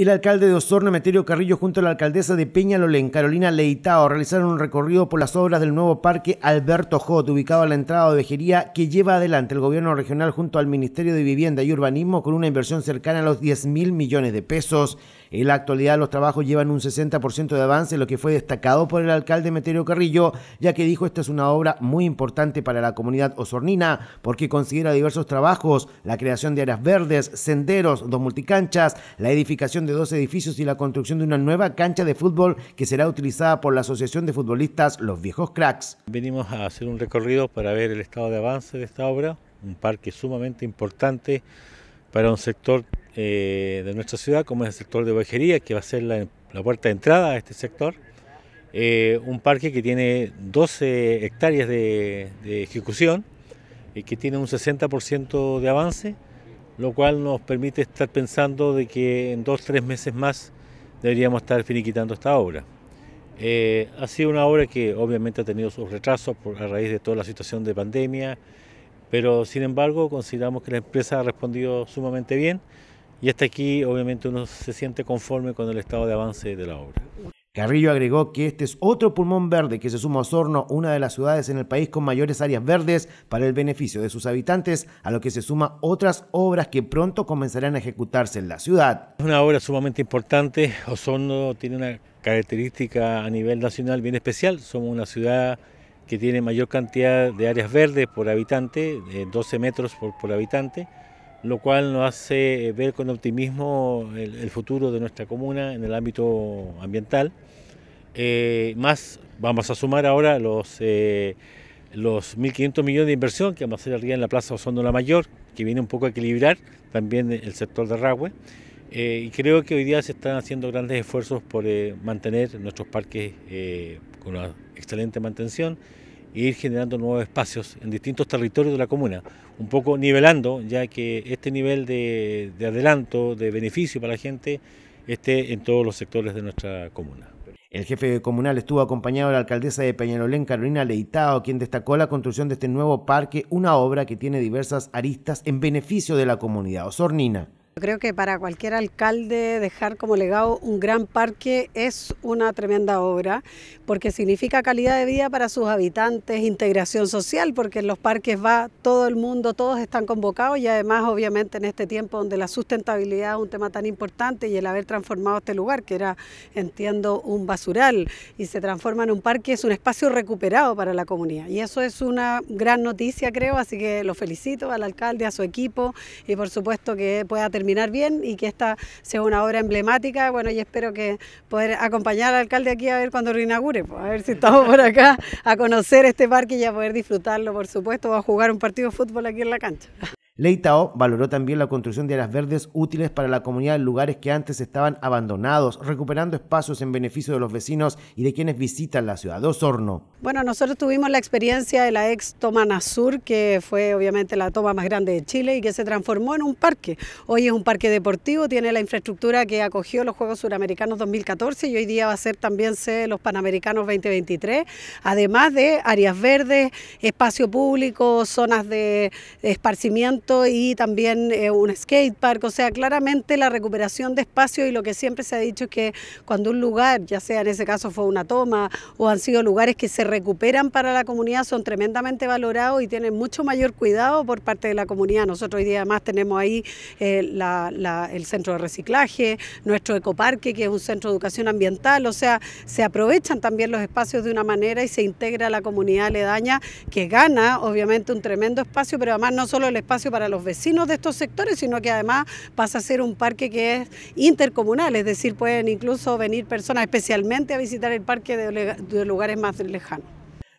El alcalde de Osorno, Meterio Carrillo, junto a la alcaldesa de Peña Lolén, Carolina Leitao, realizaron un recorrido por las obras del nuevo parque Alberto Hot, ubicado a la entrada de Vejería, que lleva adelante el gobierno regional junto al Ministerio de Vivienda y Urbanismo con una inversión cercana a los 10 mil millones de pesos. En la actualidad, los trabajos llevan un 60% de avance, lo que fue destacado por el alcalde Meterio Carrillo, ya que dijo esta es una obra muy importante para la comunidad osornina, porque considera diversos trabajos, la creación de áreas verdes, senderos, dos multicanchas, la edificación de de dos edificios y la construcción de una nueva cancha de fútbol que será utilizada por la Asociación de Futbolistas Los Viejos Cracks. Venimos a hacer un recorrido para ver el estado de avance de esta obra, un parque sumamente importante para un sector eh, de nuestra ciudad como es el sector de Ovejería, que va a ser la, puerta de entrada a este sector. Eh, un parque que tiene 12 hectáreas de, de ejecución y que tiene un 60% de avance lo cual nos permite estar pensando de que en dos, tres meses más deberíamos estar finiquitando esta obra. Eh, ha sido una obra que obviamente ha tenido sus retrasos a raíz de toda la situación de pandemia, pero sin embargo consideramos que la empresa ha respondido sumamente bien y hasta aquí obviamente uno se siente conforme con el estado de avance de la obra. Carrillo agregó que este es otro pulmón verde que se suma a Osorno, una de las ciudades en el país con mayores áreas verdes para el beneficio de sus habitantes, a lo que se suma otras obras que pronto comenzarán a ejecutarse en la ciudad. Es una obra sumamente importante. Osorno tiene una característica a nivel nacional bien especial. Somos una ciudad que tiene mayor cantidad de áreas verdes por habitante, de 12 metros por, por habitante lo cual nos hace eh, ver con optimismo el, futuro de nuestra comuna en el ámbito ambiental. Eh, más vamos a sumar ahora los, eh, los 1.500 millones de inversión que vamos a hacer arriba en la Plaza Osondo La Mayor, que viene un poco a equilibrar también el sector de Ragüe. y creo que hoy día se están haciendo grandes esfuerzos por mantener nuestros parques con una excelente mantención e ir generando nuevos espacios en distintos territorios de la comuna, un poco nivelando, ya que este nivel de, adelanto, de beneficio para la gente, esté en todos los sectores de nuestra comuna. El jefe comunal estuvo acompañado de la alcaldesa de Peñalolén, Carolina Leitado, quien destacó la construcción de este nuevo parque, una obra que tiene diversas aristas en beneficio de la comunidad osornina. Creo que para cualquier alcalde dejar como legado un gran parque es una tremenda obra, porque significa calidad de vida para sus habitantes, integración social, porque en los parques va todo el mundo, todos están convocados y además obviamente en este tiempo donde la sustentabilidad es un tema tan importante y el haber transformado este lugar, que era, entiendo, un basural, y se transforma en un parque, es un espacio recuperado para la comunidad. Y eso es una gran noticia, creo, así que lo felicito al alcalde, a su equipo y por supuesto que pueda tener terminar bien y que esta sea una obra emblemática. Bueno, y espero que poder acompañar al alcalde aquí a ver cuando reinaugure, pues, a ver si estamos por acá a conocer este parque y a poder disfrutarlo, por supuesto, o a jugar un partido de fútbol aquí en la cancha. Leitao valoró también la construcción de áreas verdes útiles para la comunidad en lugares que antes estaban abandonados, recuperando espacios en beneficio de los vecinos y de quienes visitan la ciudad Dos Osorno. Bueno, nosotros tuvimos la experiencia de la ex Toma Sur, que fue obviamente la toma más grande de Chile y que se transformó en un parque. Hoy es un parque deportivo, tiene la infraestructura que acogió los Juegos Suramericanos 2014 y hoy día va a ser también sede de los Panamericanos 2023, además de áreas verdes, espacio público, zonas de esparcimiento y también eh, un un park... o sea, claramente la recuperación de espacio y lo que siempre se ha dicho es que cuando un lugar, ya sea en ese caso fue una toma o han sido lugares que se recuperan para la comunidad, son tremendamente valorados y tienen mucho mayor cuidado por parte de la comunidad. Nosotros hoy día además tenemos ahí eh, el centro de reciclaje, nuestro ecoparque, que es un centro de educación ambiental, o sea, se aprovechan también los espacios de una manera y se integra a la comunidad aledaña, que gana obviamente un tremendo espacio, pero además no solo el espacio para a los vecinos de estos sectores, sino que además pasa a ser un parque que es intercomunal, es decir, pueden incluso venir personas especialmente a visitar el parque de, de lugares más lejanos.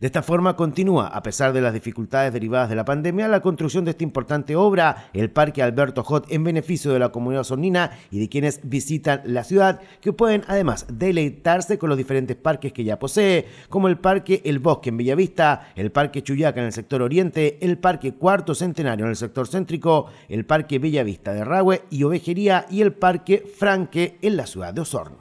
De esta forma continúa, a pesar de las dificultades derivadas de la pandemia, la construcción de esta importante obra, el Parque Alberto Hot, en beneficio de la comunidad sonina y de quienes visitan la ciudad, que pueden además deleitarse con los diferentes parques que ya posee, como el Parque El Bosque en Bellavista, el Parque Chuyaca en el sector oriente, el Parque Cuarto Centenario en el sector céntrico, el Parque Bellavista de Rahue y Ovejería y el Parque Franque en la ciudad de Osorno.